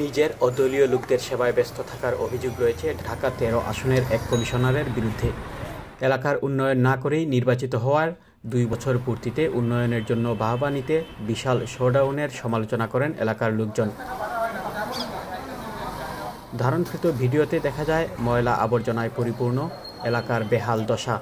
নিজের অদলীয় লোকদের সেবায় ব্যস্ত থাকার অভিযোগ রয়েছে ঢাকা তেরো আসনের এক কমিশনারের বিরুদ্ধে এলাকার উন্নয়ন না করেই নির্বাচিত হওয়ার দুই বছর পূর্তিতে উন্নয়নের জন্য বাহবা নিতে বিশাল শোডাউনের সমালোচনা করেন এলাকার লোকজন ধারণকৃত ভিডিওতে দেখা যায় ময়লা আবর্জনায় পরিপূর্ণ এলাকার বেহাল দশা